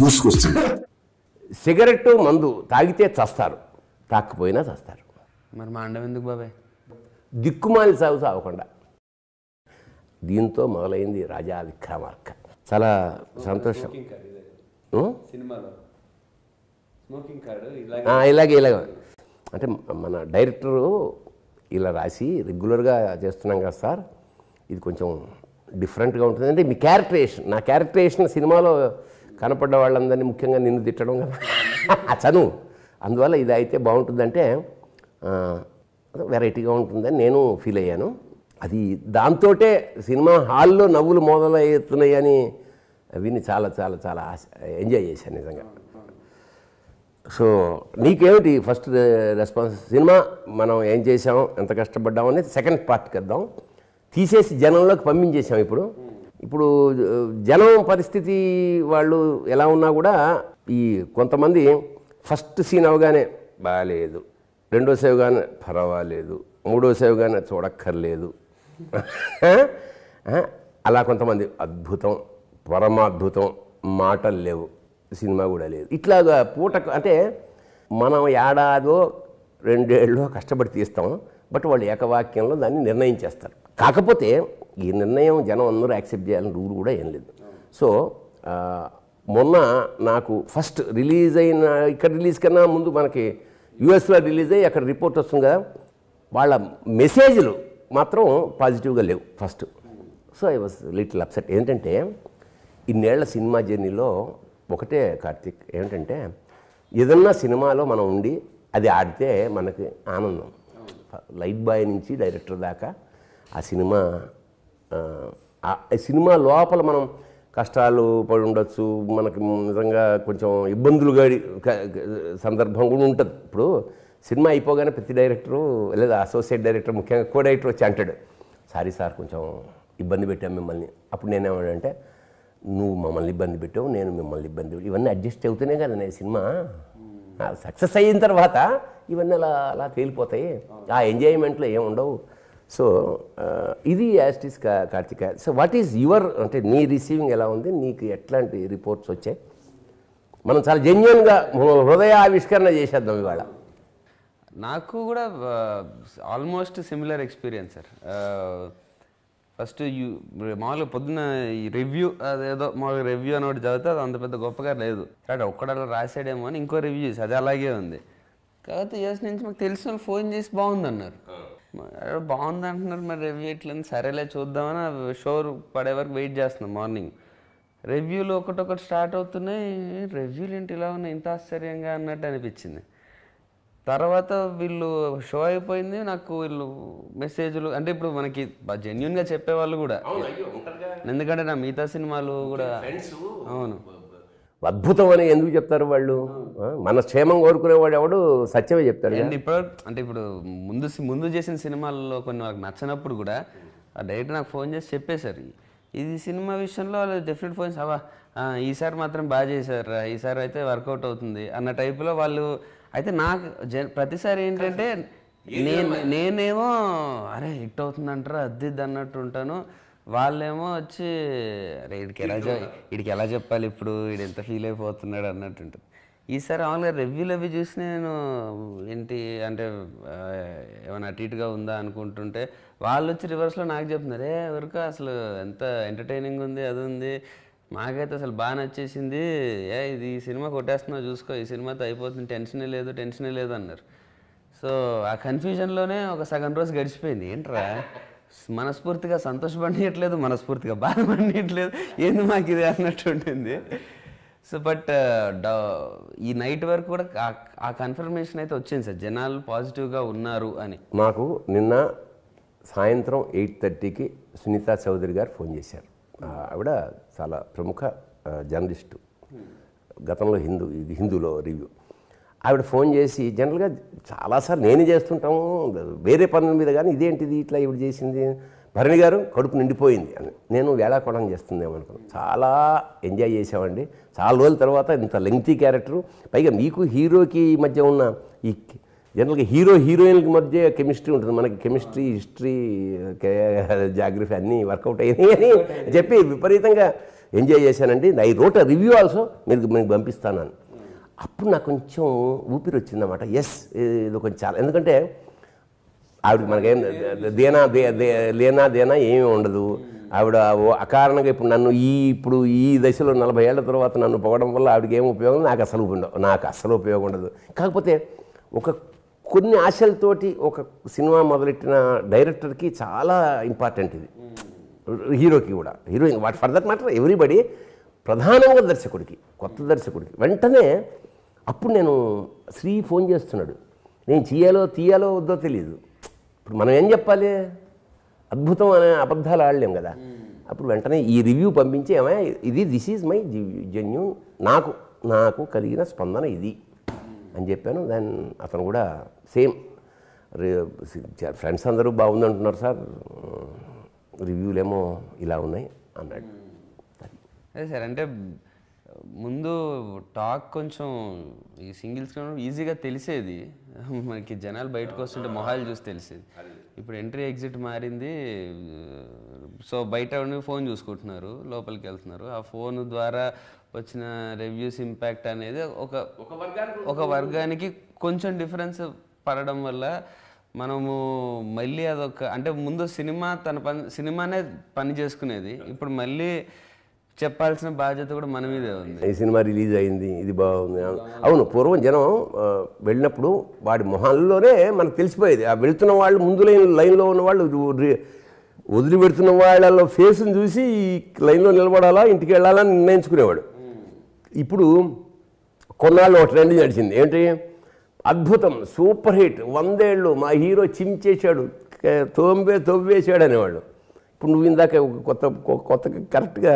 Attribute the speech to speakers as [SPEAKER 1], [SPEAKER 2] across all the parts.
[SPEAKER 1] దూసుకొస్తుంది cigarette మందు తాగితే చస్తారు తాకపోయినా చస్తారు మరి మా అండం ఎందుకు బాబాయ్ దిక్కుమాలి సాగు సాగకుండా దీంతో మొదలైంది రాజా విక్రమార్క చాలా సంతోషం ఇలాగే ఇలాగ అంటే మన డైరెక్టరు ఇలా రాసి రెగ్యులర్గా చేస్తున్నాం కదా సార్ ఇది కొంచెం డిఫరెంట్గా ఉంటుంది అంటే మీ క్యారెక్టరేషన్ నా క్యారెక్టరేషన్ సినిమాలో కనపడ్డ వాళ్ళందరినీ ముఖ్యంగా నిన్ను తిట్టడం కదా చను అందువల్ల ఇది అయితే బాగుంటుందంటే వెరైటీగా ఉంటుందని నేను ఫీల్ అయ్యాను అది దాంతో సినిమా హాల్లో నవ్వులు మొదలవుతున్నాయని విని చాలా చాలా చాలా ఆశ ఎంజాయ్ చేశాను నిజంగా సో నీకేమిటి ఫస్ట్ రెస్పాన్స్ సినిమా మనం ఏం చేసాం ఎంత కష్టపడ్డామనేది సెకండ్ పార్ట్కి వద్దాం తీసేసి జనంలోకి పంపించేసాం ఇప్పుడు ఇప్పుడు జనం పరిస్థితి వాళ్ళు ఎలా ఉన్నా కూడా ఈ కొంతమంది ఫస్ట్ సీన్ అవగానే బాగాలేదు రెండో సేవగానే పర్వాలేదు మూడో సేవగానే చూడక్కర్లేదు అలా కొంతమంది అద్భుతం పరమాద్భుతం మాటలు లేవు సినిమా కూడా లేదు ఇట్లాగా పూట అంటే మనం ఏడాదో రెండేళ్ళో కష్టపడి తీస్తాం బట్ వాళ్ళు ఏకవాక్యంలో దాన్ని నిర్ణయించేస్తారు కాకపోతే ఈ నిర్ణయం జనం అందరూ యాక్సెప్ట్ చేయాలని రూల్ కూడా ఏం లేదు సో మొన్న నాకు ఫస్ట్ రిలీజ్ అయిన ఇక్కడ రిలీజ్ కన్నా ముందు మనకి యుఎస్లో రిలీజ్ అయ్యి అక్కడ రిపోర్ట్ వస్తుంది కదా వాళ్ళ మెసేజ్లు మాత్రం పాజిటివ్గా లేవు first so I was little upset ఏంటంటే ఇన్నేళ్ల సినిమా జర్నీలో ఒకటే కార్తీక్ ఏమిటంటే ఏదన్నా సినిమాలో మనం ఉండి అది ఆడితే మనకి ఆనందం లైట్ బాయ్ నుంచి డైరెక్టర్ దాకా ఆ సినిమా సినిమా లోపల మనం కష్టాలు పడి ఉండొచ్చు మనకి నిజంగా కొంచెం ఇబ్బందులు గడి సందర్భం కూడా ఉంటుంది ఇప్పుడు సినిమా అయిపోగానే ప్రతి డైరెక్టరు లేదా అసోసియేట్ డైరెక్టర్ ముఖ్యంగా కో డైరెక్టర్ వచ్చి అంటాడు సారీ సార్ కొంచెం ఇబ్బంది పెట్టాం మిమ్మల్ని అప్పుడు నేనేమంటే నువ్వు మమ్మల్ని ఇబ్బంది పెట్టావు నేను మిమ్మల్ని ఇబ్బంది ఇవన్నీ అడ్జస్ట్ అవుతూనే కదా నేను సినిమా సక్సెస్ అయిన తర్వాత ఇవన్నీ అలా అలా తేలిపోతాయి ఆ ఎంజాయ్మెంట్లో ఏముండవు సో ఇది యాస్టిస్ కా Karthika so what is your అంటే నీ రిసీవింగ్ ఎలా ఉంది నీకు ఎట్లాంటి రిపోర్ట్స్ వచ్చాయి మనం చాలా జెన్యున్గా హృదయ ఆవిష్కరణ చేసేద్దాం ఇవాళ
[SPEAKER 2] నాకు కూడా almost similar experience sir first you మామూలుగా పొద్దున ఈ రివ్యూ అదేదో మామూలుగా రివ్యూ అని ఒకటి చదివితే అది అంత పెద్ద గొప్పగా లేదు కాబట్టి ఒక్కడలా రాసాడేమో అని ఇంకో రివ్యూ చేసి అది అలాగే ఉంది కాకపోతే చేసిన నుంచి మాకు తెలిసిన ఫోన్ చేసి బాగుంది అన్నారు బాగుంది అంటున్నారు మరి రివ్యూ ఇట్లని సరేలే చూద్దామని షోర్ పడే వరకు వెయిట్ చేస్తున్నాం మార్నింగ్ రివ్యూలు ఒకటొకటి స్టార్ట్ అవుతున్నాయి రివ్యూలు ఏంటి ఇలా ఉన్నాయి ఇంత ఆశ్చర్యంగా అన్నట్టు అనిపించింది తర్వాత వీళ్ళు షో అయిపోయింది నాకు వీళ్ళు మెసేజ్లు అంటే ఇప్పుడు మనకి జెన్యున్గా చెప్పేవాళ్ళు కూడా ఎందుకంటే నా మిగతా సినిమాలు కూడా అవును
[SPEAKER 1] అద్భుతం అని ఎందుకు చెప్తారు వాళ్ళు మన క్షేమం కోరుకునేవాడు ఎవడు సత్యమే చెప్తాడు అండ్
[SPEAKER 2] ఇప్పుడు అంటే ఇప్పుడు ముందు ముందు చేసిన సినిమాల్లో కొన్ని వాళ్ళకి నచ్చినప్పుడు కూడా డైరెక్ట్ నాకు ఫోన్ చేసి చెప్పేశారు ఇది సినిమా విషయంలో వాళ్ళు డెఫినెట్ ఫోన్స్ అవా ఈసారి మాత్రం బాగా చేశారు ఈసారి అయితే వర్కౌట్ అవుతుంది అన్న టైపులో వాళ్ళు అయితే నాకు ప్రతిసారి ఏంటంటే నేను నేనేమో అరే హిట్ అవుతుంది అంటారా అద్దెద్ది అన్నట్టు ఉంటాను వాళ్ళేమో వచ్చి అరే వీడికి ఎలా వీడికి ఎలా చెప్పాలి ఇప్పుడు వీడు ఎంత ఫీల్ అయిపోతున్నాడు అన్నట్టు ఉంటుంది ఈసారి మామూలుగా రివ్యూలు అవి చూసి నేను ఏంటి అంటే ఏమైనా అటు ఇటుగా ఉందా అనుకుంటుంటే వాళ్ళు వచ్చి రివర్స్లో నాకు చెప్తున్నారు ఏ వరకు అసలు ఎంత ఎంటర్టైనింగ్ ఉంది అది ఉంది మాకైతే అసలు బాగా నచ్చేసింది ఏ ఇది ఈ సినిమా కొట్టేస్తున్నావు చూసుకో ఈ సినిమాతో అయిపోతుంది టెన్షనే లేదు టెన్షనే లేదు అన్నారు సో ఆ కన్ఫ్యూజన్లోనే ఒక సగం రోజు గడిచిపోయింది ఏంట్రా మనస్ఫూర్తిగా సంతోషపడినట్లేదు మనస్ఫూర్తిగా బాధపడినట్లేదు ఏంది మాకు ఇది అన్నట్టు ఉంటుంది సో బట్ ఈ నైట్ వరకు కూడా ఆ కన్ఫర్మేషన్ అయితే వచ్చింది సార్ జనాలు పాజిటివ్గా ఉన్నారు అని
[SPEAKER 1] మాకు నిన్న సాయంత్రం ఎయిట్ థర్టీకి సునీత చౌదరి గారు ఫోన్ చేశారు ఆవిడ చాలా ప్రముఖ జర్నలిస్టు గతంలో హిందూ ఇది హిందూలో రివ్యూ ఆవిడ ఫోన్ చేసి జనరల్గా చాలాసార్లు నేనే చేస్తుంటాము వేరే పనుల మీద కానీ ఇదేంటిది ఇట్లా ఇవి చేసింది భరణి గారు కడుపు నిండిపోయింది అని నేను వేళాకోళం చేస్తుందేమో అనుకున్నాను చాలా ఎంజాయ్ చేసామండి చాలా రోజుల తర్వాత ఇంత లెంగ్తీ క్యారెక్టరు పైగా మీకు హీరోకి మధ్య ఉన్న ఈ జనరల్గా హీరో హీరోయిన్కి మధ్య కెమిస్ట్రీ ఉంటుంది మనకి కెమిస్ట్రీ హిస్టరీ జాగ్రఫీ అన్నీ వర్కౌట్ అయినాయి అని చెప్పి విపరీతంగా ఎంజాయ్ చేశానండి ఐ రోట్ రివ్యూ ఆల్సో మీరు మీకు పంపిస్తాను అప్పుడు నాకు కొంచెం ఊపిరి వచ్చిందన్నమాట ఎస్ ఇది కొంచెం చాలా ఎందుకంటే ఆవిడ మనకేం దేనా లేనా దేనా ఏమీ ఉండదు ఆవిడ అకారణంగా ఇప్పుడు నన్ను ఈ ఇప్పుడు ఈ దశలో నలభై ఏళ్ళ తర్వాత నన్ను పొగడం వల్ల ఆవిడకి ఏం ఉపయోగం నాకు అసలు ఉండదు నాకు అసలు ఉపయోగం ఉండదు కాకపోతే ఒక కొన్ని ఆశలతోటి ఒక సినిమా మొదలెట్టిన డైరెక్టర్కి చాలా ఇంపార్టెంట్ ఇది హీరోకి కూడా heroine what for that matter everybody ప్రధానంగా దర్శకుడికి కొత్త దర్శకుడికి వెంటనే అప్పుడు నేను శ్రీ ఫోన్ చేస్తున్నాడు నేను చేయాలో తీయాలో వద్దో తెలియదు ఇప్పుడు మనం ఏం చెప్పాలి అద్భుతం అనే అబద్ధాలు ఆడలేం కదా అప్పుడు వెంటనే ఈ రివ్యూ పంపించి ఏమైనా ఇది దిస్ ఈజ్ మై జెన్యున్ నాకు నాకు కలిగిన స్పందన ఇది అని చెప్పాను దాని అతను కూడా సేమ్ ఫ్రెండ్స్ అందరూ బాగుంది అంటున్నారు సార్ రివ్యూలేమో ఇలా ఉన్నాయి అన్నాడు
[SPEAKER 2] అదే సార్ అంటే ముందు టాక్ కొంచెం ఈ సింగిల్స్ ఈజీగా తెలిసేది మనకి జనాలు బయటకు వస్తుంటే మొహాలు చూసి తెలిసేది ఇప్పుడు ఎంట్రీ ఎగ్జిట్ మారింది సో బయట ఉండి ఫోన్ చూసుకుంటున్నారు లోపలికి వెళ్తున్నారు ఆ ఫోన్ ద్వారా వచ్చిన రివ్యూస్ ఇంపాక్ట్ అనేది ఒక ఒక వర్గానికి కొంచెం డిఫరెన్స్ పడడం వల్ల మనము మళ్ళీ అదొక అంటే ముందు సినిమా తన పని సినిమానే పని చేసుకునేది ఇప్పుడు మళ్ళీ చెప్పాల్సిన బాధ్యత కూడా మన మీదే ఉంది
[SPEAKER 1] ఈ సినిమా రిలీజ్ అయింది ఇది బాగుంది అవును పూర్వం జనం వెళ్ళినప్పుడు వాడి మొహాల్లోనే మనకు తెలిసిపోయేది ఆ వెళ్తున్న వాళ్ళు ముందు లైన్ లైన్లో ఉన్న వాళ్ళు వదిలి పెడుతున్న వాళ్ళ ఫేస్ని చూసి ఈ లైన్లో నిలబడాలా ఇంటికి వెళ్ళాలని నిర్ణయించుకునేవాడు ఇప్పుడు కొన్నాళ్ళు ఒక ట్రెండ్ నడిచింది ఏంటి అద్భుతం సూపర్ హిట్ వందేళ్ళు మా హీరో చేశాడు తోంబే తొవ్వేసాడు అనేవాడు ఇప్పుడు నువ్వు ఇందాక కొత్త కొత్త కరెక్ట్గా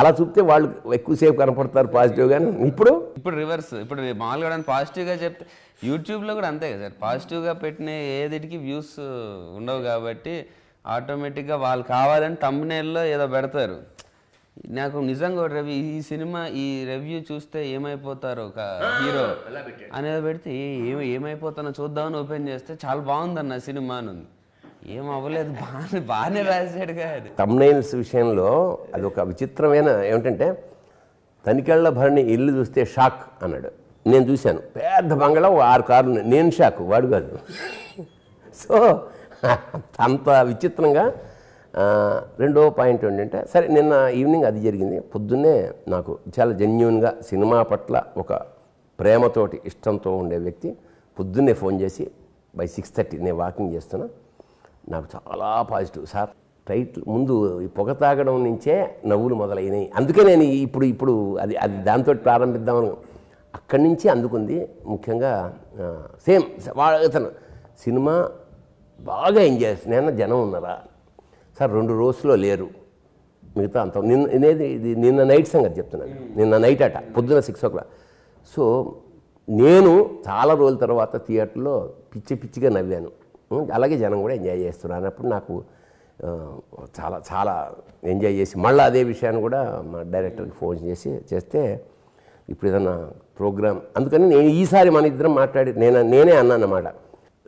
[SPEAKER 1] అలా చూపితే వాళ్ళు ఎక్కువసేపు కనపడతారు పాజిటివ్ గానీ ఇప్పుడు
[SPEAKER 2] ఇప్పుడు రివర్స్ ఇప్పుడు మామూలుగా పాజిటివ్గా చెప్తే యూట్యూబ్లో కూడా అంతే కదా సార్ పాజిటివ్గా పెట్టిన ఏదిటికి వ్యూస్ ఉండవు కాబట్టి ఆటోమేటిక్గా వాళ్ళు కావాలని తమ్మునేల్లో ఏదో పెడతారు నాకు నిజంగా రవి ఈ సినిమా ఈ రివ్యూ చూస్తే ఏమైపోతారు ఒక హీరో అనేది పెడితే ఏమైపోతానో చూద్దామని ఓపెన్ చేస్తే చాలా బాగుంది అన్న సినిమా అని ఉంది ఏం అవ్వలేదు బాగా బాగానే రాశాడుగా అది
[SPEAKER 1] తమ్నైల్స్ విషయంలో అది ఒక విచిత్రమైన ఏమిటంటే తనికెళ్ళ భరణి ఇల్లు చూస్తే షాక్ అన్నాడు నేను చూశాను పెద్ద బంగళం ఆరు కార్లు నేను షాక్ వాడు కాదు సో అంత విచిత్రంగా రెండో పాయింట్ ఏంటంటే సరే నిన్న ఈవినింగ్ అది జరిగింది పొద్దున్నే నాకు చాలా జెన్యున్గా సినిమా పట్ల ఒక ప్రేమతోటి ఇష్టంతో ఉండే వ్యక్తి పొద్దున్నే ఫోన్ చేసి బై సిక్స్ థర్టీ నేను వాకింగ్ చేస్తున్నా నాకు చాలా పాజిటివ్ సార్ రైట్ ముందు ఈ పొగ తాగడం నుంచే నవ్వులు మొదలైనాయి అందుకే నేను ఇప్పుడు ఇప్పుడు అది అది దాంతో ప్రారంభిద్దామని అక్కడి నుంచి అందుకుంది ముఖ్యంగా సేమ్ అతను సినిమా బాగా ఎంజాయ్ చేస్తున్నాయన్న జనం ఉన్నారా సార్ రెండు రోజులో లేరు మిగతా అంత నిన్న అనేది ఇది నిన్న నైట్ సంగతి చెప్తున్నాను నిన్న నైట్ అట పొద్దున సిక్స్ ఓ క్లాక్ సో నేను చాలా రోజుల తర్వాత థియేటర్లో పిచ్చి పిచ్చిగా నవ్వాను అలాగే జనం కూడా ఎంజాయ్ చేస్తున్నారు అన్నప్పుడు నాకు చాలా చాలా ఎంజాయ్ చేసి మళ్ళీ అదే విషయాన్ని కూడా మా డైరెక్టర్కి ఫోన్ చేసి చేస్తే ఇప్పుడు ఏదన్నా ప్రోగ్రామ్ అందుకని నేను ఈసారి మన ఇద్దరం మాట్లాడి నేను నేనే అన్నమాట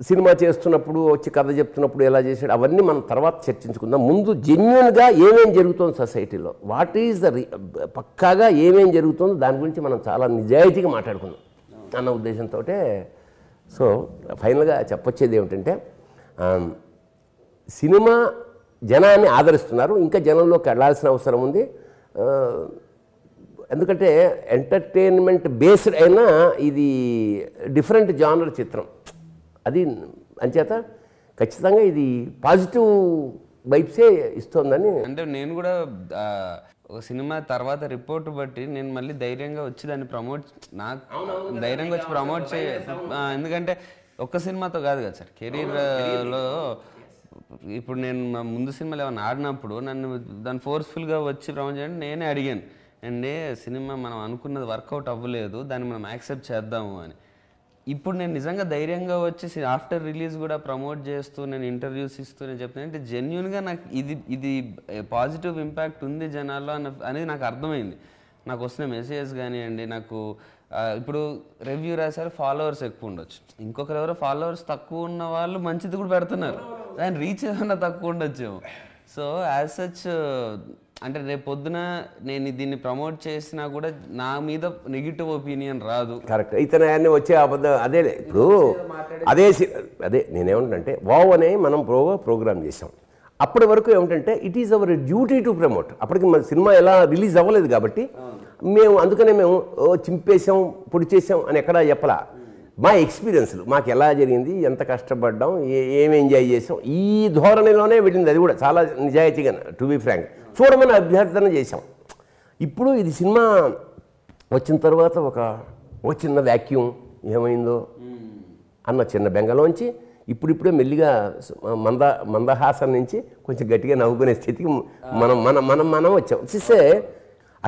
[SPEAKER 1] సినిమా చేస్తున్నప్పుడు వచ్చి కథ చెప్తున్నప్పుడు ఎలా చేశాడు అవన్నీ మనం తర్వాత చర్చించుకుందాం ముందు జెన్యున్గా ఏమేం జరుగుతుంది సొసైటీలో వాట్ ఈజ్ ద పక్కాగా ఏమేం జరుగుతుందో దాని గురించి మనం చాలా నిజాయితీగా మాట్లాడుకుందాం అన్న ఉద్దేశంతో సో ఫైనల్గా చెప్పొచ్చేది ఏమిటంటే సినిమా జనాన్ని ఆదరిస్తున్నారు ఇంకా జనంలోకి వెళ్ళాల్సిన అవసరం ఉంది ఎందుకంటే ఎంటర్టైన్మెంట్ బేస్డ్ అయినా ఇది డిఫరెంట్ జానర్ చిత్రం అది అంచేత ఖచ్చితంగా ఇది పాజిటివ్ వైబ్సే ఇస్తోందని అంటే
[SPEAKER 2] నేను కూడా ఒక సినిమా తర్వాత రిపోర్ట్ బట్టి నేను మళ్ళీ ధైర్యంగా వచ్చి దాన్ని ప్రమోట్ నాకు ధైర్యంగా వచ్చి ప్రమోట్ చే ఎందుకంటే ఒక్క సినిమాతో కాదు కదా సార్ కెరీర్లో ఇప్పుడు నేను ముందు సినిమాలు ఏమైనా ఆడినప్పుడు నన్ను దాన్ని ఫోర్స్ఫుల్గా వచ్చి ప్రమోట్ చేయండి నేనే అడిగాను అండ్ సినిమా మనం అనుకున్నది వర్కౌట్ అవ్వలేదు దాన్ని మనం యాక్సెప్ట్ చేద్దాము అని ఇప్పుడు నేను నిజంగా ధైర్యంగా వచ్చేసి ఆఫ్టర్ రిలీజ్ కూడా ప్రమోట్ చేస్తూ నేను ఇంటర్వ్యూస్ ఇస్తూ నేను చెప్తాను అంటే జెన్యున్గా నాకు ఇది ఇది పాజిటివ్ eh, ఇంపాక్ట్ ఉంది జనాల్లో అన్న అనేది నాకు అర్థమైంది నాకు వస్తున్న మెసేజెస్ కానివ్వండి నాకు ఇప్పుడు రివ్యూ రాశారు ఫాలోవర్స్ ఎక్కువ ఉండొచ్చు ఇంకొకరు ఎవరో ఫాలోవర్స్ తక్కువ ఉన్న వాళ్ళు మంచిది కూడా పెడుతున్నారు దాని రీచ్ ఏమన్నా తక్కువ ఉండొచ్చేమో సో యాజ్ సచ్ అంటే రేపు పొద్దున నేను దీన్ని ప్రమోట్ చేసినా కూడా నా మీద నెగిటివ్
[SPEAKER 1] ఒపీనియన్ రాదు కరెక్ట్ ఇతను ఆయన్ని వచ్చే అబద్ధ అదే ఇప్పుడు అదే అదే నేనేమంటే వావ్ అనే మనం ప్రోగా ప్రోగ్రామ్ చేసాం అప్పటి వరకు ఏమిటంటే it is our duty to promote అప్పటికి మన సినిమా ఎలా రిలీజ్ అవ్వలేదు కాబట్టి మేము అందుకనే మేము చింపేసాం పొడి చేసాం అని ఎక్కడా చెప్పలా మా ఎక్స్పీరియన్స్లు మాకు ఎలా జరిగింది ఎంత కష్టపడ్డాం ఏ ఏం ఎంజాయ్ చేసాం ఈ ధోరణిలోనే వెళ్ళింది అది కూడా చాలా నిజాయితీగా టు బి ఫ్రాంక్ చూడమని అభ్యర్థన చేశాం ఇప్పుడు ఇది సినిమా వచ్చిన తర్వాత ఒక ఒక చిన్న వ్యాక్యూమ్ ఏమైందో అన్న చిన్న బెంగలోంచి ఇప్పుడిప్పుడే మెల్లిగా మంద మందహాసం నుంచి కొంచెం గట్టిగా నవ్వుకునే స్థితికి మనం మనం మనం మనం వచ్చాం చూస్తే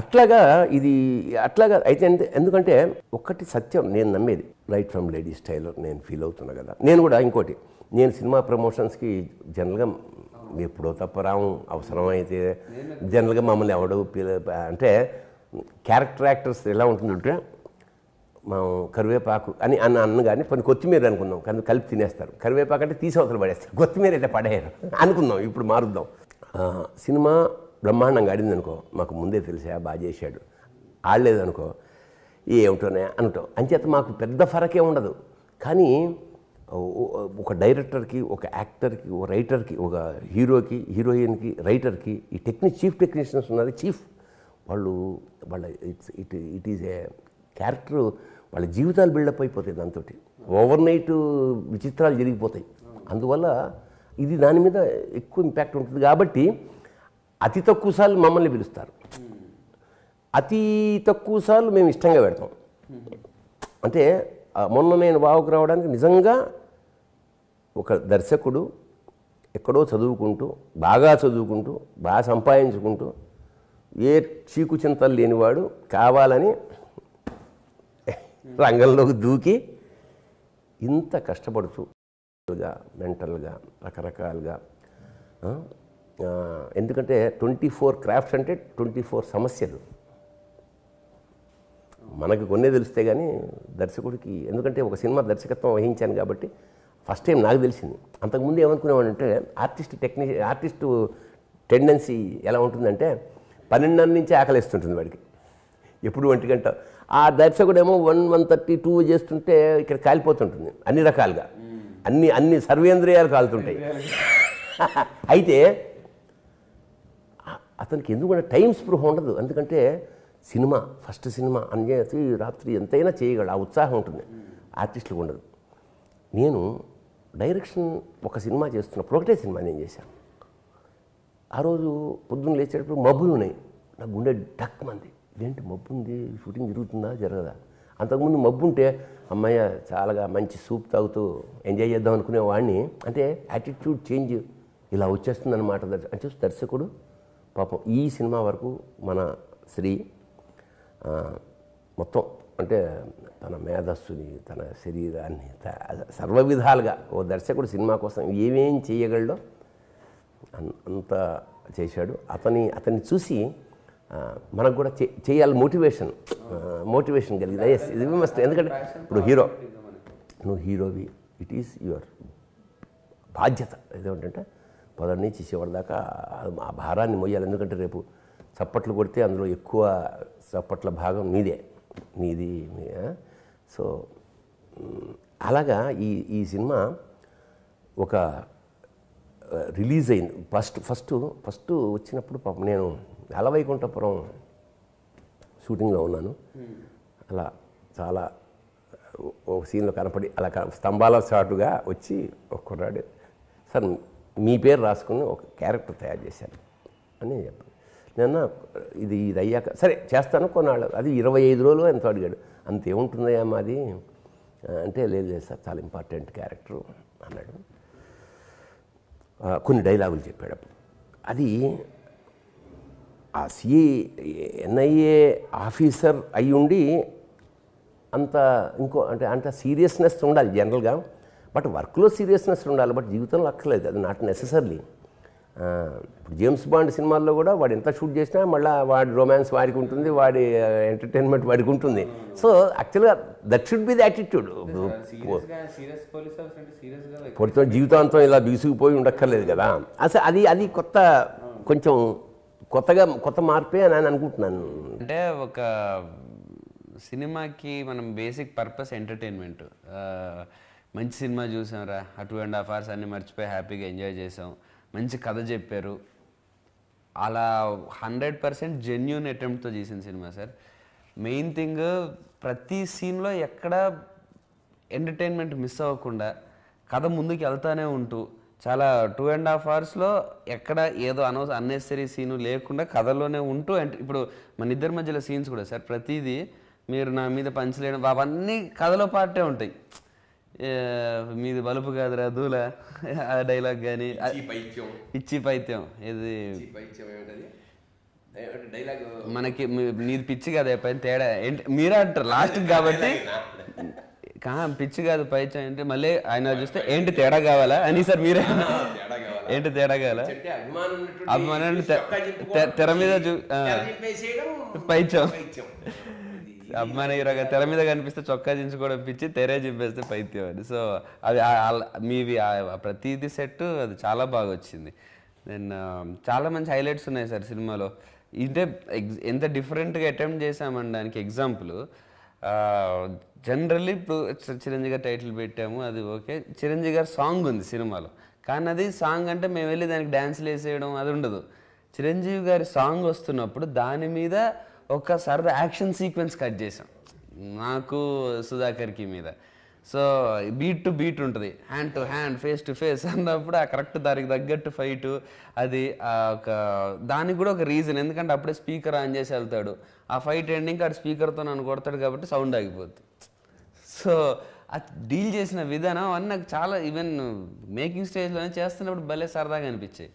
[SPEAKER 1] అట్లాగా ఇది అట్లాగా అయితే ఎందుకంటే ఒక్కటి సత్యం నేను నమ్మేది రైట్ ఫ్రమ్ లేడీ స్టైల్లో నేను ఫీల్ అవుతున్నా కదా నేను కూడా ఇంకోటి నేను సినిమా ప్రమోషన్స్కి జనరల్గా ఎప్పుడో తప్ప అవసరం అవసరమైతే జనరల్గా మమ్మల్ని ఎవడో అంటే క్యారెక్టర్ యాక్టర్స్ ఎలా ఉంటుందంటే మనం కరివేపాకు అని అన్న అన్న కానీ కొన్ని కొత్తిమీర అనుకుందాం కానీ కలిపి తినేస్తారు కరివేపాకు అంటే తీసి అవతలు పడేస్తారు కొత్తిమీర అయితే పడేయరు అనుకుందాం ఇప్పుడు మారుద్దాం సినిమా బ్రహ్మాండంగా అనుకో మాకు ముందే తెలిసా బాగా చేశాడు ఆడలేదనుకో ఏమిటోనే అనటం అంచేత మాకు పెద్ద ఫరకే ఉండదు కానీ ఒక డైరెక్టర్కి ఒక యాక్టర్కి ఒక రైటర్కి ఒక హీరోకి హీరోయిన్కి రైటర్కి ఈ టెక్నిక్ చీఫ్ టెక్నీషియన్స్ ఉన్నారు చీఫ్ వాళ్ళు వాళ్ళ it's it it is a character వాళ్ళ జీవితాలు బిల్డప్ అయిపోతాయి దాంతో ఓవర్ నైట్ విచిత్రాలు జరిగిపోతాయి అందువల్ల ఇది దాని మీద ఎక్కువ ఇంపాక్ట్ ఉంటుంది కాబట్టి అతి తక్కువసార్లు మమ్మల్ని పిలుస్తారు అతి తక్కువ సార్లు మేము ఇష్టంగా పెడతాం అంటే మొన్న నేను బావుకు రావడానికి నిజంగా ఒక దర్శకుడు ఎక్కడో చదువుకుంటూ బాగా చదువుకుంటూ బాగా సంపాదించుకుంటూ ఏ చీకు చింతలు లేనివాడు కావాలని రంగంలోకి దూకి ఇంత కష్టపడుతూ మెంటల్గా రకరకాలుగా ఎందుకంటే ట్వంటీ ఫోర్ క్రాఫ్ట్స్ అంటే ట్వంటీ ఫోర్ సమస్యలు మనకు కొన్నే తెలిస్తే కానీ దర్శకుడికి ఎందుకంటే ఒక సినిమా దర్శకత్వం వహించాను కాబట్టి ఫస్ట్ టైం నాకు తెలిసింది అంతకుముందు అంటే ఆర్టిస్ట్ టెక్ని ఆర్టిస్టు టెండెన్సీ ఎలా ఉంటుందంటే పన్నెండున్నర నుంచే ఆకలిస్తుంటుంది వాడికి ఎప్పుడు ఒంటి గంట ఆ దర్శకుడేమో వన్ వన్ థర్టీ టూ చేస్తుంటే ఇక్కడ కాలిపోతుంటుంది అన్ని రకాలుగా అన్ని అన్ని సర్వేంద్రియాలు కాలుతుంటాయి అయితే అతనికి ఎందుకంటే టైం స్పృహ ఉండదు ఎందుకంటే సినిమా ఫస్ట్ సినిమా అంజయతి రాత్రి ఎంతైనా చేయగలడు ఆ ఉత్సాహం ఉంటుంది ఆర్టిస్టులకు ఉండదు నేను డైరెక్షన్ ఒక సినిమా చేస్తున్నప్పుడు ఒకటే సినిమా నేను చేశాను ఆ రోజు పొద్దున్న లేచేటప్పుడు మబ్బులు ఉన్నాయి నా గుండె డక్ మంది ఇదేంటి మబ్బు ఉంది షూటింగ్ జరుగుతుందా జరగదా అంతకుముందు మబ్బు ఉంటే అమ్మాయ చాలాగా మంచి సూప్ తాగుతూ ఎంజాయ్ చేద్దాం అనుకునేవాడిని అంటే యాటిట్యూడ్ చేంజ్ ఇలా వచ్చేస్తుందన్నమాట దర్శ అంటే దర్శకుడు పాపం ఈ సినిమా వరకు మన శ్రీ మొత్తం అంటే తన మేధస్సుని తన శరీరాన్ని సర్వ విధాలుగా ఓ దర్శకుడు సినిమా కోసం ఏమేం చేయగలడో అంత చేశాడు అతని అతన్ని చూసి మనకు కూడా చేయాలి మోటివేషన్ మోటివేషన్ కలిగింది ఎస్ ఇది మస్ట్ ఎందుకంటే ఇప్పుడు హీరో నువ్వు హీరోవి ఇట్ ఈస్ యువర్ బాధ్యత ఏదేమిటంటే పొదడి నుంచి చేసేవాడి దాకా ఆ భారాన్ని మోయాలి ఎందుకంటే రేపు చప్పట్లు కొడితే అందులో ఎక్కువ అప్పట్లో భాగం నీదే నీది సో అలాగా ఈ ఈ సినిమా ఒక రిలీజ్ అయింది ఫస్ట్ ఫస్ట్ ఫస్ట్ వచ్చినప్పుడు పాప నేను అలవైకుంఠపురం షూటింగ్లో ఉన్నాను అలా చాలా ఒక సీన్లో కనపడి అలా స్తంభాల షాటుగా వచ్చి ఒక్కడాడు సార్ మీ పేరు రాసుకుని ఒక క్యారెక్టర్ తయారు చేశారు అని చెప్పాను నిన్న ఇది ఇది అయ్యాక సరే చేస్తాను కొన్నాళ్ళు అది ఇరవై ఐదు రోజులు ఎంతో అడిగాడు అంతేముంటుందయ్యా మాది అంటే లేదు లేదు సార్ చాలా ఇంపార్టెంట్ క్యారెక్టరు అన్నాడు కొన్ని డైలాగులు చెప్పాడు అది ఆ సిఏ ఎన్ఐఏ ఆఫీసర్ అయి ఉండి అంత ఇంకో అంటే అంత సీరియస్నెస్ ఉండాలి జనరల్గా బట్ వర్క్లో సీరియస్నెస్ ఉండాలి బట్ జీవితంలో అక్కర్లేదు అది నాట్ నెససర్లీ ఇప్పుడు జేమ్స్ బాండ్ సినిమాల్లో కూడా వాడు ఎంత షూట్ చేసినా మళ్ళీ వాడి రొమాన్స్ వాడికి ఉంటుంది వాడి ఎంటర్టైన్మెంట్ వాడికి ఉంటుంది సో యాక్చువల్గా that should be the attitude పొడితో జీవితాంతం ఇలా బిగుసుకుపోయి ఉండక్కర్లేదు కదా అసలు అది అది కొత్త కొంచెం కొత్తగా కొత్త మార్పే అని అనుకుంటున్నాను
[SPEAKER 2] అంటే ఒక సినిమాకి మనం బేసిక్ పర్పస్ ఎంటర్టైన్మెంట్ మంచి సినిమా చూసాం రా టూ అండ్ హాఫ్ అవర్స్ అన్ని మర్చిపోయి హ్యాపీగా ఎంజాయ్ చేసాం మంచి కథ చెప్పారు అలా హండ్రెడ్ పర్సెంట్ జెన్యున్ అటెంప్ట్తో చేసిన సినిమా సార్ మెయిన్ థింగ్ ప్రతి సీన్లో ఎక్కడ ఎంటర్టైన్మెంట్ మిస్ అవ్వకుండా కథ ముందుకు వెళ్తానే ఉంటూ చాలా టూ అండ్ హాఫ్ అవర్స్లో ఎక్కడ ఏదో అనవస అన్నెసరీ సీను లేకుండా కథలోనే ఉంటూ అంటే ఇప్పుడు మన ఇద్దరి మధ్యలో సీన్స్ కూడా సార్ ప్రతిదీ మీరు నా మీద పంచలేని అవన్నీ కథలో పాటే ఉంటాయి మీది బలుపు కాదురా దూల ఆ డైలాగ్ కానీ పిచ్చి పైత్యం ఇది మనకి మీది పిచ్చి కాదు పైన తేడా ఏంటి మీరే అంటారు లాస్ట్ కాబట్టి కా పిచ్చి కాదు పైచ అంటే మళ్ళీ ఆయన చూస్తే ఏంటి తేడా కావాలా అని సార్ మీరే ఏంటి తేడా కావాలా అభిమానం తెర మీద చూ పైత్యం అమ్మాయి ఇరగ తెర మీద కనిపిస్తే చొక్కా దించుకోవడం పిచ్చి తెరే చెప్పేస్తే పైత్యం అది సో అది మీవి ప్రతిది సెట్ అది చాలా బాగా వచ్చింది దెన్ చాలా మంచి హైలైట్స్ ఉన్నాయి సార్ సినిమాలో ఇదే ఎంత డిఫరెంట్గా అటెంప్ట్ దానికి ఎగ్జాంపుల్ జనరల్లీ ఇప్పుడు చిరంజీవి గారు టైటిల్ పెట్టాము అది ఓకే చిరంజీవి గారు సాంగ్ ఉంది సినిమాలో కానీ అది సాంగ్ అంటే మేము వెళ్ళి దానికి డ్యాన్స్లు వేసేయడం అది ఉండదు చిరంజీవి గారి సాంగ్ వస్తున్నప్పుడు దాని మీద ఒక సరదా యాక్షన్ సీక్వెన్స్ కట్ చేసాం నాకు సుధాకర్కి మీద సో బీట్ టు బీట్ ఉంటుంది hand to hand face to face అన్నప్పుడు ఆ కరెక్ట్ దానికి తగ్గట్టు ఫైట్ అది ఒక దానికి కూడా ఒక రీజన్ ఎందుకంటే అప్పుడే స్పీకర్ ఆన్ చేసి వెళ్తాడు ఆ ఫైట్ ఎండింగ్ ఆ స్పీకర్తో నన్ను కొడతాడు కాబట్టి సౌండ్ ఆగిపోద్ది సో ఆ డీల్ చేసిన విధానం అన్నీ నాకు చాలా ఈవెన్ మేకింగ్ స్టేజ్లోనే చేస్తున్నప్పుడు భలే సరదాగా అనిపించాయి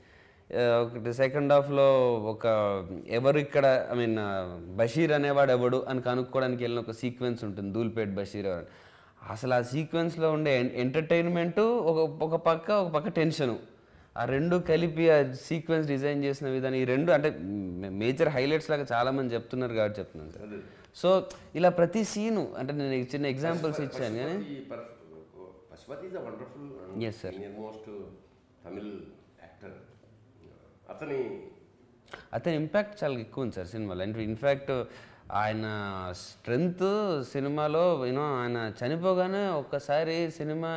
[SPEAKER 2] ఒకటి సెకండ్ హాఫ్లో ఒక ఎవరు ఇక్కడ ఐ మీన్ బషీర్ అనేవాడు ఎవడు అని కనుక్కోవడానికి వెళ్ళిన ఒక సీక్వెన్స్ ఉంటుంది దూల్పేట్ బషీర్ అని అసలు ఆ సీక్వెన్స్లో ఉండే ఎంటర్టైన్మెంట్ ఒక ఒక పక్క ఒక పక్క టెన్షను ఆ రెండు కలిపి ఆ సీక్వెన్స్ డిజైన్ చేసిన విధానం ఈ రెండు అంటే మేజర్ హైలైట్స్ లాగా చాలామంది చెప్తున్నారు కాబట్టి చెప్తున్నాను సార్ సో ఇలా ప్రతి సీను అంటే నేను చిన్న ఎగ్జాంపుల్స్ ఇచ్చాను కానీ
[SPEAKER 1] ఎస్ సార్ తమిళ్ అతని
[SPEAKER 2] అతని ఇంపాక్ట్ చాలా ఎక్కువ ఉంది సార్ సినిమాలో అంటే ఇన్ఫ్యాక్ట్ ఆయన స్ట్రెంగ్త్ సినిమాలో యూనో ఆయన చనిపోగానే ఒక్కసారి సినిమా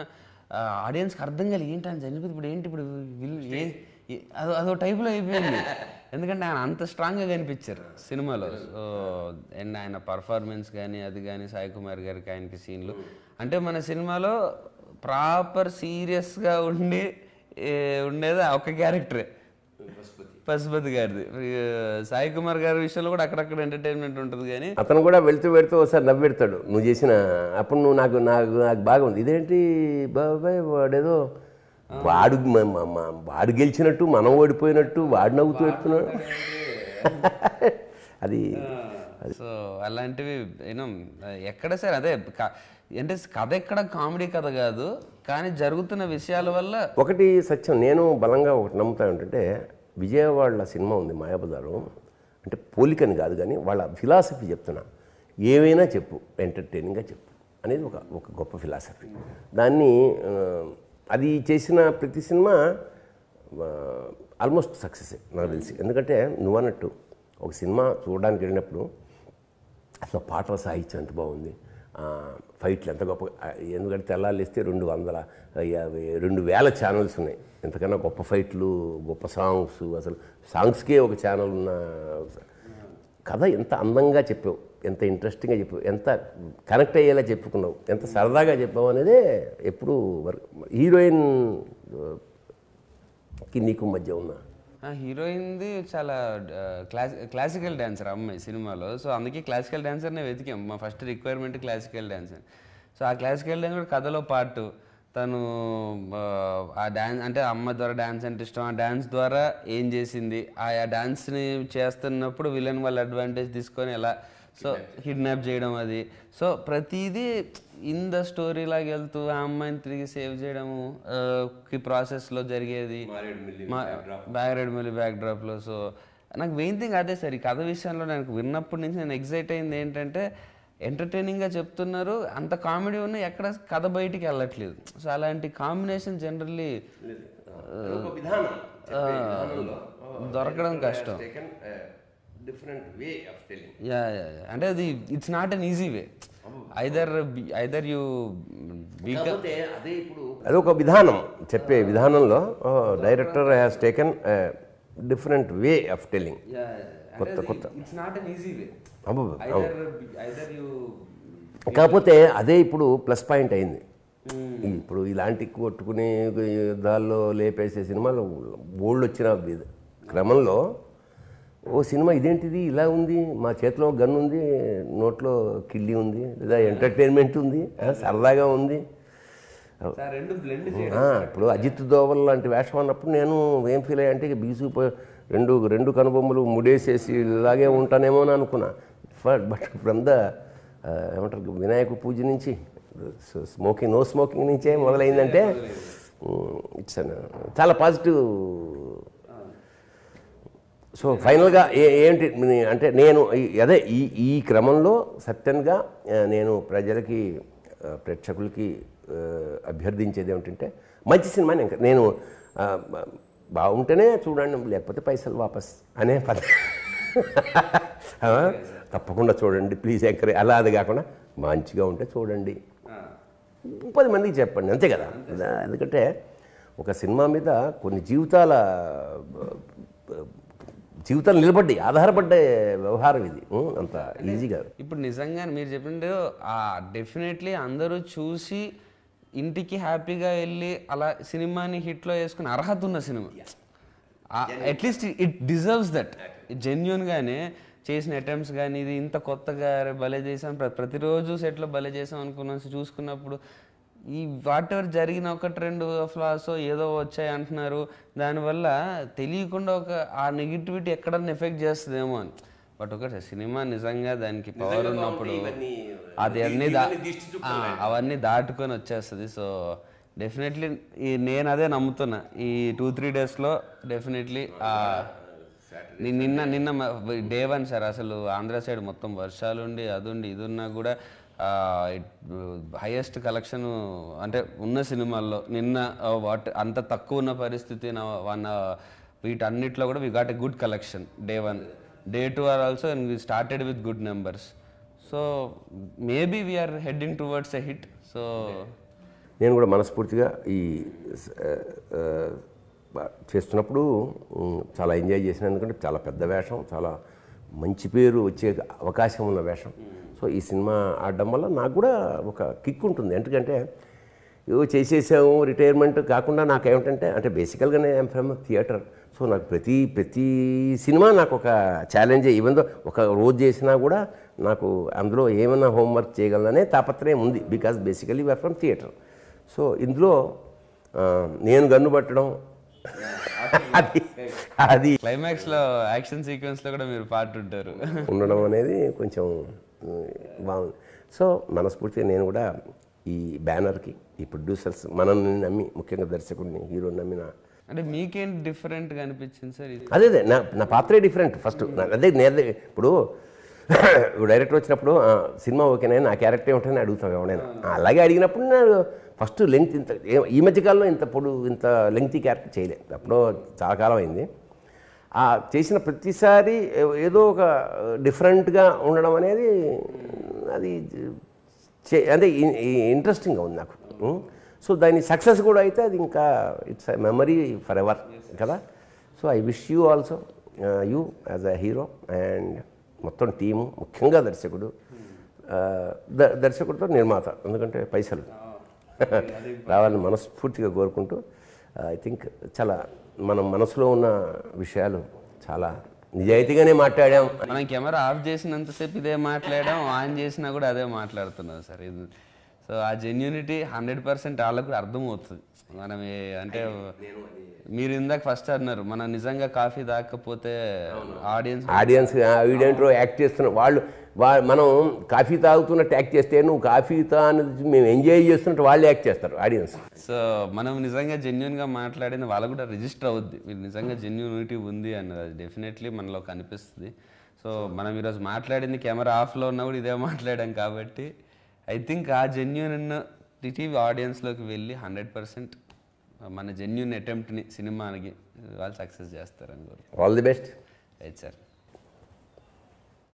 [SPEAKER 2] ఆడియన్స్కి అర్థం కాలి ఏంటి ఆయన చనిపోతే ఇప్పుడు ఏంటి ఇప్పుడు విల్ ఏ అదో అదో టైప్లో అయిపోయింది ఎందుకంటే ఆయన అంత స్ట్రాంగ్గా కనిపించారు సినిమాలో సో అండ్ ఆయన పర్ఫార్మెన్స్ కానీ అది కానీ సాయి కుమార్ గారికి ఆయనకి సీన్లు అంటే మన సినిమాలో ప్రాపర్ సీరియస్గా ఉండి ఉండేది ఒక క్యారెక్టరే పశుపతి గారిది సాయి కుమార్ గారి విషయంలో కూడా అక్కడక్కడ ఎంటర్టైన్మెంట్ ఉంటుంది కానీ
[SPEAKER 1] అతను కూడా వెళ్తూ వెళ్తూ ఒకసారి నవ్వెడతాడు నువ్వు చేసిన అప్పుడు నువ్వు నాకు నాకు నాకు బాగుంది ఇదేంటి బాబాయ్ వాడేదో వాడు వాడు గెలిచినట్టు మనం ఓడిపోయినట్టు వాడు నవ్వుతూ పెడుతున్నాడు అది
[SPEAKER 2] సో అలాంటివి ఏమో ఎక్కడ సార్ అదే అంటే కథ ఎక్కడ కామెడీ కథ కాదు కానీ జరుగుతున్న విషయాల వల్ల
[SPEAKER 1] ఒకటి సత్యం నేను బలంగా ఒకటి నమ్ముతా ఏంటంటే విజయవాడలో సినిమా ఉంది మాయాబజారు అంటే పోలికని కాదు కానీ వాళ్ళ ఫిలాసఫీ చెప్తున్నా ఏవైనా చెప్పు ఎంటర్టైనింగ్గా చెప్పు అనేది ఒక ఒక గొప్ప ఫిలాసఫీ దాన్ని అది చేసిన ప్రతి సినిమా ఆల్మోస్ట్ సక్సెస్ నాకు తెలిసి ఎందుకంటే నువ్వు అన్నట్టు ఒక సినిమా చూడడానికి వెళ్ళినప్పుడు అసలు పాటల సాహిత్యం ఎంత బాగుంది ఫైట్లు ఎంత గొప్ప ఎందుకంటే ఇస్తే రెండు వందల రెండు వేల ఛానల్స్ ఉన్నాయి ఎంతకన్నా గొప్ప ఫైట్లు గొప్ప సాంగ్స్ అసలు సాంగ్స్కే ఒక ఛానల్ ఉన్న కథ ఎంత అందంగా చెప్పావు ఎంత ఇంట్రెస్టింగ్గా చెప్పావు ఎంత కనెక్ట్ అయ్యేలా చెప్పుకున్నావు ఎంత సరదాగా చెప్పావు అనేదే ఎప్పుడు హీరోయిన్కి నీకు మధ్య ఉన్నా
[SPEAKER 2] హీరోయిన్ది చాలా క్లాసి క్లాసికల్ డాన్సర్ అమ్మాయి సినిమాలో సో అందుకే క్లాసికల్ డాన్సర్నే వెతికాం మా first requirement classical dancer so ఆ క్లాసికల్ డాన్స్ కూడా కథలో పార్ట్ తను ఆ డ్యాన్స్ అంటే అమ్మ ద్వారా డ్యాన్స్ అంటే ఇష్టం ఆ డ్యాన్స్ ద్వారా ఏం చేసింది ఆ డ్యాన్స్ని చేస్తున్నప్పుడు విలన్ వాళ్ళ అడ్వాంటేజ్ తీసుకొని ఎలా సో కిడ్నాప్ చేయడం అది సో ప్రతిదీ ఇన్ ద స్టోరీ లాగా వెళ్తూ ఆ అమ్మాయిని తిరిగి సేవ్ చేయడము ప్రాసెస్లో జరిగేది బ్యాక్ రెడ్ మిల్లి బ్యాక్ డ్రాప్లో సో నాకు మెయిన్ థింగ్ అదే సార్ ఈ కథ విషయంలో నాకు విన్నప్పటి నుంచి నేను ఎగ్జైట్ అయింది ఏంటంటే ఎంటర్టైనింగ్గా చెప్తున్నారు అంత కామెడీ ఉన్న ఎక్కడ కథ బయటికి వెళ్ళట్లేదు సో అలాంటి కాంబినేషన్ జనరల్లీ
[SPEAKER 1] దొరకడం కష్టం uh, different way of telling
[SPEAKER 2] yeah yeah, అది it's not an easy way either either you
[SPEAKER 1] అదే ఇప్పుడు అదొక విధానం చెప్పే విధానంలో director has taken different way of telling కొత్త కొత్త
[SPEAKER 2] it's not an easy way either you
[SPEAKER 1] కాకపోతే అదే ఇప్పుడు ప్లస్ పాయింట్ అయింది hmm. ఇప్పుడు ఇలాంటి కొట్టుకుని దానిలో లేపేసే సినిమాలు ఓల్డ్ వచ్చిన క్రమంలో ఓ సినిమా ఇదేంటిది ఇలా ఉంది మా చేతిలో గన్ ఉంది నోట్లో కిల్లి ఉంది లేదా ఎంటర్టైన్మెంట్ ఉంది సరదాగా ఉంది ఇప్పుడు అజిత్ దోవల్ లాంటి వేషం అన్నప్పుడు నేను ఏం ఫీల్ అయ్యా అంటే బీసు రెండు రెండు కనుబొమ్మలు ముడేసేసి ఇలాగే ఉంటానేమో అని అనుకున్నా బట్ ఫ్రమ్ ద ఏమంటారు వినాయక పూజ నుంచి స్మోకింగ్ నో స్మోకింగ్ నుంచే మొదలైందంటే ఇట్స్ చాలా పాజిటివ్ సో ఫైనల్గా ఏంటి అంటే నేను అదే ఈ ఈ క్రమంలో సర్టన్గా నేను ప్రజలకి ప్రేక్షకులకి అభ్యర్థించేది ఏమిటంటే మంచి సినిమా నేను బాగుంటేనే చూడండి లేకపోతే పైసలు వాపస్ అనే పద తప్పకుండా చూడండి ప్లీజ్ ఎంకరే అలా అది కాకుండా మంచిగా ఉంటే చూడండి పది మందికి చెప్పండి అంతే కదా ఎందుకంటే ఒక సినిమా మీద కొన్ని జీవితాల జీవితాలు నిలబడ్డి ఆధారపడ్డే వ్యవహారం ఇది అంత ఈజీ కాదు
[SPEAKER 2] ఇప్పుడు నిజంగా మీరు ఆ డెఫినెట్లీ అందరూ చూసి ఇంటికి హ్యాపీగా వెళ్ళి అలా సినిమాని హిట్లో వేసుకుని అర్హత ఉన్న cinema at least it deserves that జెన్యున్గానే చేసిన అటెంప్ట్స్ కానీ ఇది ఇంత కొత్తగా భలే చేసాం ప్రతిరోజు సెట్లో భలే చేసాం అనుకున్నాం చూసుకున్నప్పుడు ఈ వాట్ ఎవర్ జరిగిన ఒకటి రెండు ఫ్లాస్ ఏదో వచ్చాయి అంటున్నారు దానివల్ల తెలియకుండా ఒక ఆ నెగిటివిటీ ఎక్కడన్నా ఎఫెక్ట్ చేస్తుందేమో అని బట్ ఒకటి సినిమా నిజంగా దానికి పవర్ ఉన్నప్పుడు అది అన్నీ అవన్నీ దాటుకొని వచ్చేస్తుంది సో డెఫినెట్లీ ఈ నేను అదే నమ్ముతున్నా ఈ టూ త్రీ డేస్లో డెఫినెట్లీ నిన్న నిన్న డే వన్ సార్ అసలు ఆంధ్ర సైడ్ మొత్తం వర్షాలుండి అదుండి ఉన్నా కూడా హైయెస్ట్ కలెక్షన్ అంటే ఉన్న సినిమాల్లో నిన్న వాట్ అంత తక్కువ ఉన్న పరిస్థితి వన్ వీటన్నిటిలో కూడా we got a good collection day one day two are also and we started with good numbers so maybe we are heading towards a hit so
[SPEAKER 1] నేను కూడా మనస్ఫూర్తిగా ఈ చేస్తున్నప్పుడు చాలా ఎంజాయ్ చేసిన ఎందుకంటే చాలా పెద్ద వేషం చాలా మంచి పేరు వచ్చే అవకాశం ఉన్న వేషం సో ఈ సినిమా ఆడడం వల్ల నాకు కూడా ఒక కిక్ ఉంటుంది ఎందుకంటే ఇవో చేసేసాము రిటైర్మెంట్ కాకుండా నాకు ఏమిటంటే అంటే బేసికల్గా నేను ఐమ్ ఫ్రమ్ థియేటర్ సో నాకు ప్రతి ప్రతి సినిమా నాకు ఒక ఛాలెంజ్ దో ఒక రోజు చేసినా కూడా నాకు అందులో ఏమైనా హోంవర్క్ చేయగలననే తాపత్రయం ఉంది because basically were from theatre so ఇందులో నేను గన్ను పట్టడం అది అది
[SPEAKER 2] క్లైమాక్స్లో యాక్షన్ సీక్వెన్స్లో కూడా మీరు పాటు ఉంటారు ఉండడం అనేది
[SPEAKER 1] కొంచెం బాగుంది సో మనస్ఫూర్తి నేను కూడా ఈ బ్యానర్కి ఈ ప్రొడ్యూసర్స్ మనల్ని నమ్మి ముఖ్యంగా దర్శకుడిని హీరో నమ్మిన
[SPEAKER 2] అంటే మీకేం డిఫరెంట్గా అనిపించింది సార్ అదే అదే
[SPEAKER 1] నా నా పాత్రే డిఫరెంట్ ఫస్ట్ అదే నేను ఇప్పుడు డైరెక్టర్ వచ్చినప్పుడు సినిమా ఓకేనా నా క్యారెక్టర్ ఏమిటని అడుగుతాం ఎవడైనా అలాగే అడిగినప్పుడు నేను ఫస్ట్ లెంగ్త్ ఇంత ఈ మధ్యకాలంలో ఇంత పొడు ఇంత లెంగ్తీ క్యారెక్టర్ చేయలేదు అప్పుడు చాలా కాలం అయింది ఆ చేసిన ప్రతిసారి ఏదో ఒక డిఫరెంట్గా ఉండడం అనేది అది చే అంటే ఇంట్రెస్టింగ్గా ఉంది నాకు సో దాని సక్సెస్ కూడా అయితే అది ఇంకా ఇట్స్ మెమరీ ఫర్ ఎవర్ కదా so I wish you also you as a hero and మొత్తం టీము ముఖ్యంగా దర్శకుడు దర్శకుడితో నిర్మాత ఎందుకంటే పైసలు రావాలని మనస్ఫూర్తిగా కోరుకుంటూ ఐ థింక్ చాలా మన మనసులో ఉన్న విషయాలు చాలా నిజాయితీగానే మాట్లాడాం
[SPEAKER 2] మనం కెమెరా ఆఫ్ చేసినంతసేపు ఇదే మాట్లాడాం ఆన్ చేసినా కూడా అదే మాట్లాడుతున్నాం సార్ ఇది సో ఆ జెన్యునిటీ హండ్రెడ్ పర్సెంట్ వాళ్ళకు అర్థమవుతుంది మనం అంటే మీరు ఇందాక ఫస్ట్ అన్నారు మనం నిజంగా కాఫీ తాగకపోతే ఆడియన్స్
[SPEAKER 1] ఆడియన్స్ వీడేంటో యాక్ట్ చేస్తున్నారు వాళ్ళు మనం కాఫీ తాగుతున్నట్టు యాక్ట్ చేస్తే నువ్వు కాఫీ తాగినది మేము ఎంజాయ్ చేస్తున్నట్టు వాళ్ళు యాక్ట్ చేస్తారు ఆడియన్స్
[SPEAKER 2] సో మనం నిజంగా జెన్యున్గా మాట్లాడింది వాళ్ళు కూడా రిజిస్టర్ అవుద్ది మీరు నిజంగా జెన్యునిటీ ఉంది అన్నది అది డెఫినెట్లీ మనలో కనిపిస్తుంది సో మనం ఈరోజు మాట్లాడింది కెమెరా ఆఫ్లో ఉన్నా కూడా ఇదే మాట్లాడాం కాబట్టి ఐ థింక్ ఆ జెన్యున్ టీవీ ఆడియన్స్లోకి వెళ్ళి హండ్రెడ్ పర్సెంట్ మన జెన్యున్ అటెంప్ట్ని సినిమాకి వాళ్ళు సక్సెస్ చేస్తారని all the best right sir